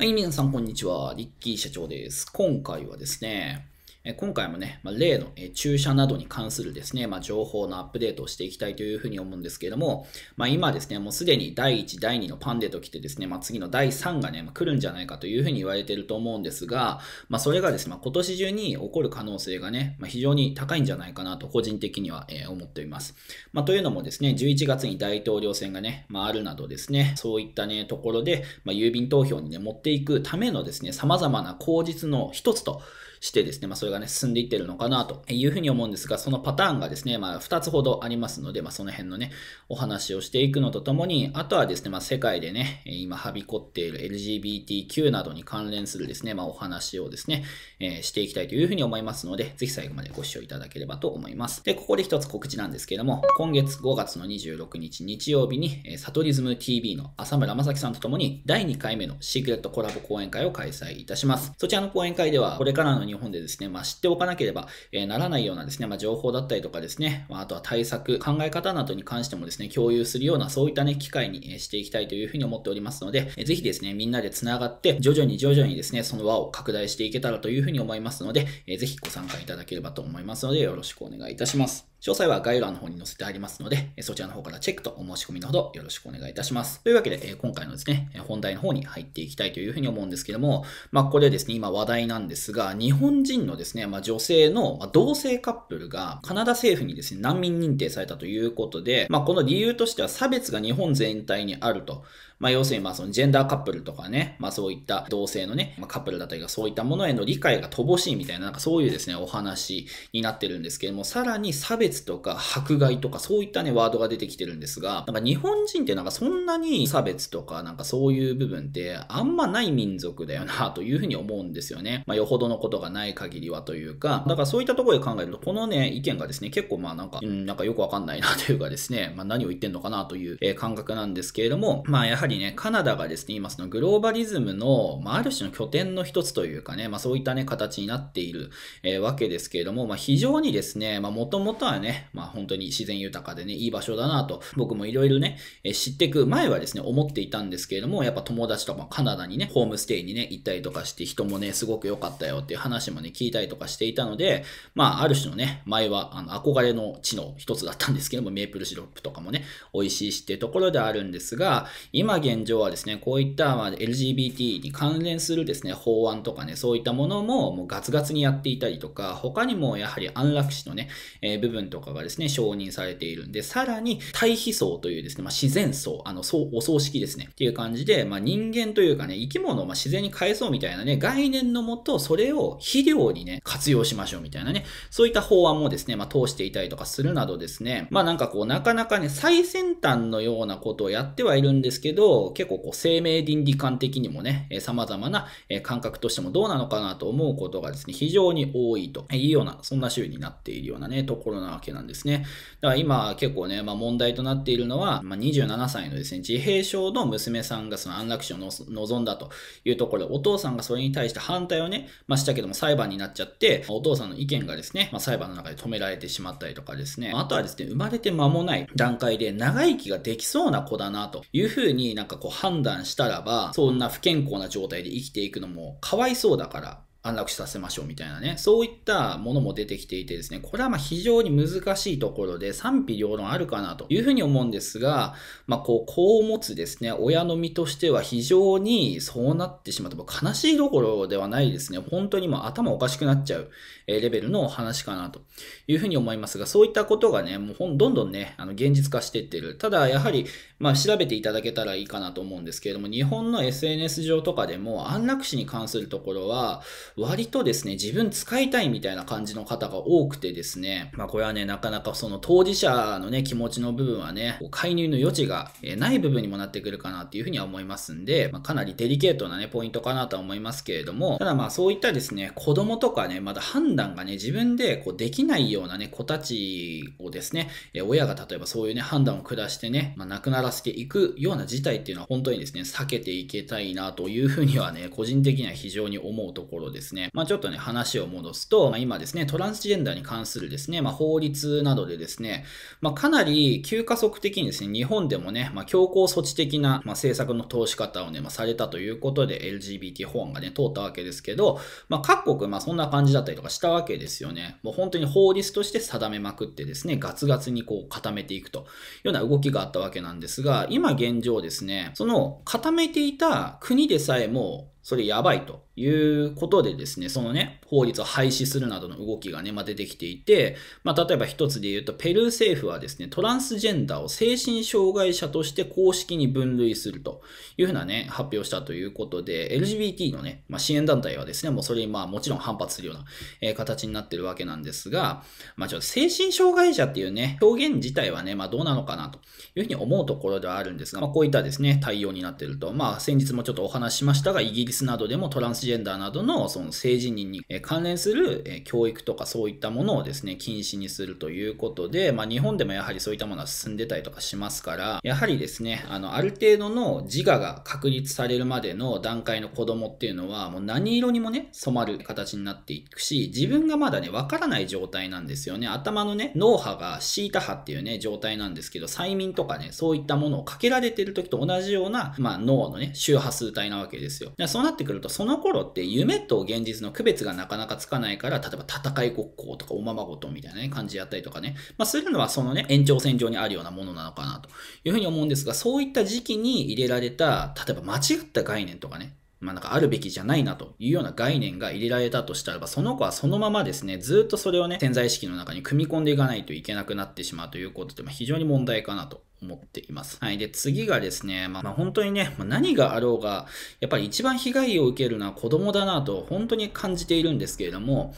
はい、皆さんこんにちは。リッキー社長です。今回はですね、今回もね、ま例の注射などに関するですね、ま情報のアップデートをしていきたいというふうに思うんですけれども、まあ、今ですね、もうすでに第1、第2のパンデと来てですね、まあ、次の第3がね、ま来るんじゃないかというふうに言われていると思うんですが、まあ、それがですね、ま今年中に起こる可能性がね、ま非常に高いんじゃないかなと個人的には思っています。まというのもですね、11月に大統領選がね、まあ、るなどですね、そういったね、ところで、ま郵便投票にね、持っていくためのですね、様々な口実の一つとしてですね、まあ、それがね、進んでいってるのかなというふうに思うんですが、そのパターンがですね、まあ、2つほどありますので、まあ、その辺のね、お話をしていくのとともに、あとはですね、まあ、世界でね、今、はびこっている LGBTQ などに関連するですね、まあ、お話をですね、えー、していきたいというふうに思いますので、ぜひ最後までご視聴いただければと思います。で、ここで一つ告知なんですけれども、今月5月の26日日曜日に、サトリズム TV の浅村正樹さんとともに、第2回目のシークレットコラボ講演会を開催いたします。そちらの講演会では、これからの日本でですね、まあ、知っておかなければ、えならないようなですね、まあ、情報だったりとかですね、まあ、とは対策、考え方などに関してもですね、共有するような、そういったね、機会にしていきたいというふうに思っておりますので、ぜひですね、みんなで繋がって、徐々に徐々にですね、その輪を拡大していけたらというふうに思いますので、ぜひご参加いただければと思いますので、よろしくお願いいたします。詳細は概要欄の方に載せてありますので、そちらの方からチェックとお申し込みのほどよろしくお願いいたします。というわけで、今回のですね、本題の方に入っていきたいというふうに思うんですけども、まあこれですね、今話題なんですが、日本人のですね、まあ女性の同性カップルがカナダ政府にですね、難民認定されたということで、まあこの理由としては差別が日本全体にあると。まあ要するにまあそのジェンダーカップルとかね、まあそういった同性のね、まあ、カップルだったりがそういったものへの理解が乏しいみたいな、なんかそういうですね、お話になってるんですけども、さらに差別別とか迫害とかそういったね、ワードが出てきてるんですが、なんか日本人ってなんかそんなに差別とかなんかそういう部分ってあんまない民族だよなというふうに思うんですよね。まあよほどのことがない限りはというか、だからそういったところで考えると、このね、意見がですね、結構まあなんか、うん、なんかよくわかんないなというかですね、まあ何を言ってんのかなという、え感覚なんですけれども、まあやはりね、カナダがですね、今そのグローバリズムの、まあある種の拠点の一つというかね、まあそういったね、形になっている、えー、わけですけれども、まあ非常にですね、まあもともとはね、まあ本当に自然豊かでね、いい場所だなと、僕もいろいろね、え知ってく前はですね、思っていたんですけれども、やっぱ友達とかカナダにね、ホームステイにね、行ったりとかして、人もね、すごく良かったよっていう話もね、聞いたりとかしていたので、まあある種のね、前はあの憧れの地の一つだったんですけども、メープルシロップとかもね、美味しいしっていうところであるんですが、今現状はですね、こういった、まあ、LGBT に関連するですね、法案とかね、そういったものももうガツガツにやっていたりとか、他にもやはり安楽死のね、えー、部分とかがですね、承認されているんで、さらに、対比層というですね、まあ、自然層、あの、そう、お葬式ですね、っていう感じで、まあ、人間というかね、生き物をま自然に返そうみたいなね、概念のもと、それを肥料にね、活用しましょうみたいなね、そういった法案もですね、まあ、通していたりとかするなどですね、まあ、なんかこう、なかなかね、最先端のようなことをやってはいるんですけど、結構こう、生命倫理観的にもね、様々な感覚としてもどうなのかなと思うことがですね、非常に多いというような、そんな類になっているようなね、ところなわけなんですね。だから今結構ね、まあ、問題となっているのは、まあ、27歳のですね、自閉症の娘さんがその安楽死を望んだというところで、お父さんがそれに対して反対をね、まあ、したけども裁判になっちゃって、お父さんの意見がですね、まあ、裁判の中で止められてしまったりとかですね、あとはですね、生まれて間もない段階で長生きができそうな子だなというふうになんかこう判断したらば、そんな不健康な状態で生きていくのもかわいそうだから、安楽死させましょうみたいなね、そういったものも出てきていてですね、これはまあ非常に難しいところで賛否両論あるかなというふうに思うんですが、まあ、こう、子を持つですね、親の身としては非常にそうなってしまっても悲しいどころではないですね、本当にもう頭おかしくなっちゃうレベルの話かなというふうに思いますが、そういったことがね、もうどんどんね、あの現実化していってる。ただ、やはり、まあ調べていただけたらいいかなと思うんですけれども、日本の SNS 上とかでも安楽死に関するところは、割とですね、自分使いたいみたいな感じの方が多くてですね、まあこれはね、なかなかその当事者のね、気持ちの部分はね、介入の余地がない部分にもなってくるかなっていうふうには思いますんで、まあ、かなりデリケートなね、ポイントかなとは思いますけれども、ただまあそういったですね、子供とかね、まだ判断がね、自分でこうできないようなね、子たちをですね、親が例えばそういうね、判断を下してね、まあ、亡くならせていくような事態っていうのは本当にですね、避けていけたいなというふうにはね、個人的には非常に思うところですですね、まあ、ちょっとね、話を戻すと、まあ、今ですね、トランスジェンダーに関するですね、まあ、法律などでですね、まあ、かなり急加速的にですね、日本でもね、まあ、強硬措置的な、まあ、政策の通し方をね、まあ、されたということで、LGBT 法案がね、通ったわけですけど、まあ、各国、まあ、そんな感じだったりとかしたわけですよね。もう本当に法律として定めまくってですね、ガツガツにこう固めていくというような動きがあったわけなんですが、今現状ですね、その固めていた国でさえもそれやばいということでですね、そのね、法律を廃止するなどの動きがね、まあ、出てきていて、まあ、例えば一つで言うと、ペルー政府はですね、トランスジェンダーを精神障害者として公式に分類するというふうなね、発表したということで、LGBT のね、まあ、支援団体はですね、もうそれにまあもちろん反発するような、え形になってるわけなんですが、まあ、ちょっと精神障害者っていうね、表現自体はね、まあ、どうなのかなというふうに思うところではあるんですが、まあ、こういったですね、対応になってると、まあ、先日もちょっとお話しましたが、イギリススなどでもトランスジェンダーなどのその性自認に関連する教育とかそういったものをですね、禁止にするということで、まあ、日本でもやはりそういったものは進んでたりとかしますから、やはりですね、あの、ある程度の自我が確立されるまでの段階の子供っていうのは、もう何色にもね、染まる形になっていくし、自分がまだね、わからない状態なんですよね。頭のね、脳波がシータ波っていうね、状態なんですけど、催眠とかね、そういったものをかけられてる時と同じような、まあ、脳のね、周波数帯なわけですよ。そのなってくると、その頃って夢と現実の区別がなかなかつかないから、例えば戦いごっことかおままごとみたいな、ね、感じやったりとかね、まあ、するのはそのね、延長線上にあるようなものなのかなというふうに思うんですが、そういった時期に入れられた、例えば間違った概念とかね、まあ、なんかあるべきじゃないなというような概念が入れられたとしたらば、その子はそのままですね、ずっとそれをね、潜在意識の中に組み込んでいかないといけなくなってしまうということで、まあ、非常に問題かなと思っています。はい。で、次がですね、まあ、本当にね、何があろうが、やっぱり一番被害を受けるのは子供だなと本当に感じているんですけれども、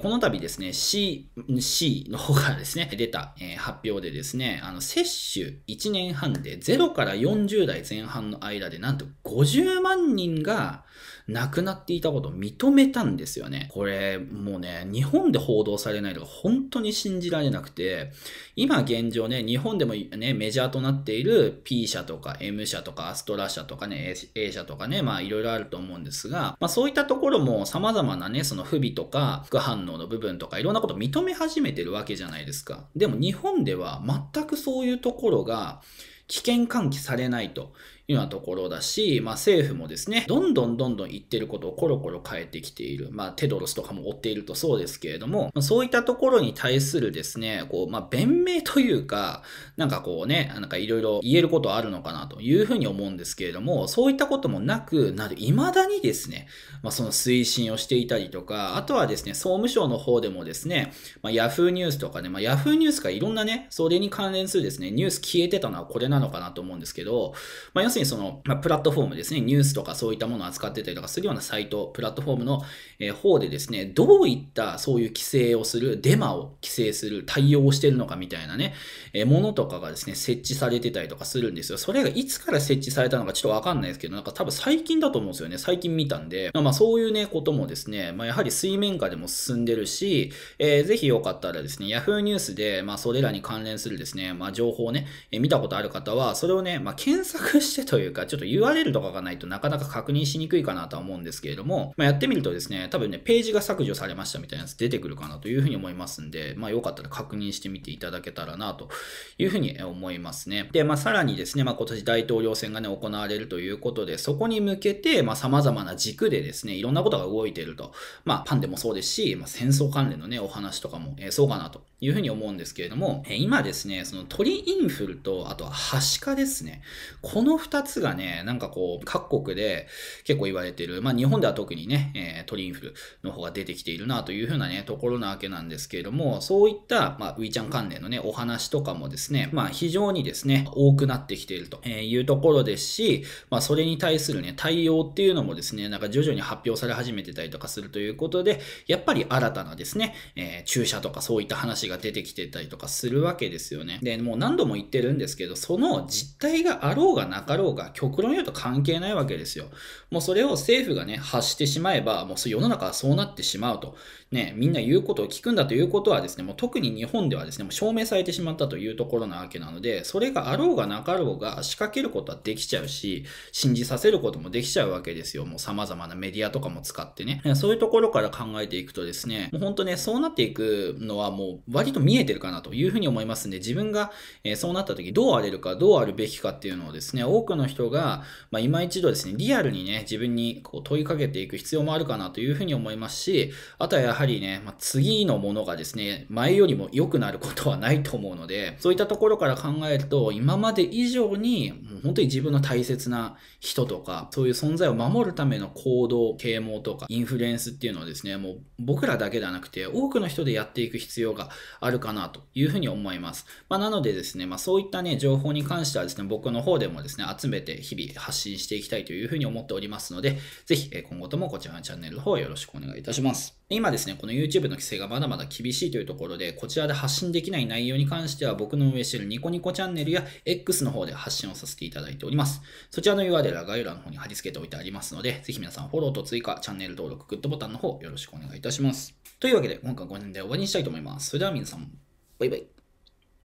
この度ですね、C、C の方からですね、出た、発表でですね、あの、接種1年半で0から40代前半の間でなんと50万人が亡くなっていたことを認めたんですよね。これ、もうね、日本で報道されないのが本当に信じられなくて、今現状ね、日本でもね、メジャーとなっている P 社とか M 社とかアストラ社とかね、A 社とかね、まあいろいろあると思うんですが、まあそういったところも様々なね、その不備とか副反反応の部分とかいろんなこと認め始めてるわけじゃないですか。でも日本では全くそういうところが危険喚起されないというようなところだし、まあ、政府もですね、どんどんどんどん言ってることをコロコロ変えてきている。まあ、テドロスとかも追っているとそうですけれども、そういったところに対するですね、こう、まあ、弁明というか、なんかこうね、なんかいろいろ言えることあるのかなというふうに思うんですけれども、そういったこともなくなる、未だにですね、まあ、その推進をしていたりとか、あとはですね、総務省の方でもですね、まあ、Yahoo ニュースとかね、まあ、Yahoo ニュースかいろんなね、それに関連するですね、ニュース消えてたのはこれなのかなと思うんですけど、まあ、するにその、まあ、プラットフォームですね、ニュースとかそういったものを扱ってたりとかするようなサイト、プラットフォームの、え方でですね、どういったそういう規制をする、デマを規制する、対応をしてるのかみたいなね、えものとかがですね、設置されてたりとかするんですよ。それがいつから設置されたのかちょっとわかんないですけど、なんか多分最近だと思うんですよね。最近見たんで、まあそういうね、こともですね、まあやはり水面下でも進んでるし、えー、ぜひよかったらですね、Yahoo ニュースで、まあそれらに関連するですね、まあ情報をね、え見たことある方は、それをね、まあ検索してしてというか、ちょっと URL とかがないとなかなか確認しにくいかなとは思うんですけれども、まあ、やってみるとですね、多分ね、ページが削除されましたみたいなやつ出てくるかなというふうに思いますんで、まあ、よかったら確認してみていただけたらなというふうに思いますね。で、まあ、さらにですね、まあ、今年大統領選がね、行われるということで、そこに向けて、まあ、様々な軸でですね、いろんなことが動いていると。まあ、パンでもそうですし、まあ、戦争関連のね、お話とかも、えそうかなというふうに思うんですけれども、今ですね、その鳥インフルと、あとはハシカですね。この二つがね、なんかこう、各国で結構言われている、まあ日本では特にね、え鳥インフルの方が出てきているなというふうなね、ところなわけなんですけれども、そういった、まあ、ウィちゃん関連のね、お話とかもですね、まあ非常にですね、多くなってきているというところですし、まあそれに対するね、対応っていうのもですね、なんか徐々に発表され始めてたりとかするということで、やっぱり新たなですね、えー、注射とかそういった話がが出てきてたりとかするわけですよね。で、もう何度も言ってるんですけど、その実態があろうがなかろうが、極論言うと関係ないわけですよ。もうそれを政府がね、発してしまえば、もう世の中はそうなってしまうと。ね、みんな言うことを聞くんだということはですね、もう特に日本ではですね、もう証明されてしまったというところなわけなので、それがあろうがなかろうが仕掛けることはできちゃうし、信じさせることもできちゃうわけですよ。もう様々なメディアとかも使ってね。そういうところから考えていくとですね、もう本当ね、そうなっていくのはもうと見えてるかなというふうに思いますんで、自分が、えそうなった時どうあれるか、どうあるべきかっていうのをですね、多くの人が、まあ、今一度ですね、リアルにね、自分にこう問いかけていく必要もあるかなというふうに思いますし、あとはやはりね、まあ、次のものがですね、前よりも良くなることはないと思うので、そういったところから考えると、今まで以上に、もう本当に自分の大切な人とか、そういう存在を守るための行動、啓蒙とか、インフルエンスっていうのをですね、もう僕らだけではなくて、多くの人でやっていく必要があるかなというふうに思います。まあ、なのでですね、まあ、そういったね、情報に関してはですね、僕の方でもですね、集めて日々発信していきたいというふうに思っておりますので、ぜひ今後ともこちらのチャンネルの方よろしくお願いいたします。今ですね、この YouTube の規制がまだまだ厳しいというところで、こちらで発信できない内容に関しては、僕の運営しているニコニコチャンネルや X の方で発信をさせていただいております。そちらの URL は概要欄の方に貼り付けておいてありますので、ぜひ皆さんフォローと追加、チャンネル登録、グッドボタンの方よろしくお願いいたします。というわけで、今回はこの辺で終わりにしたいと思います。それでは皆さん、バイバイ。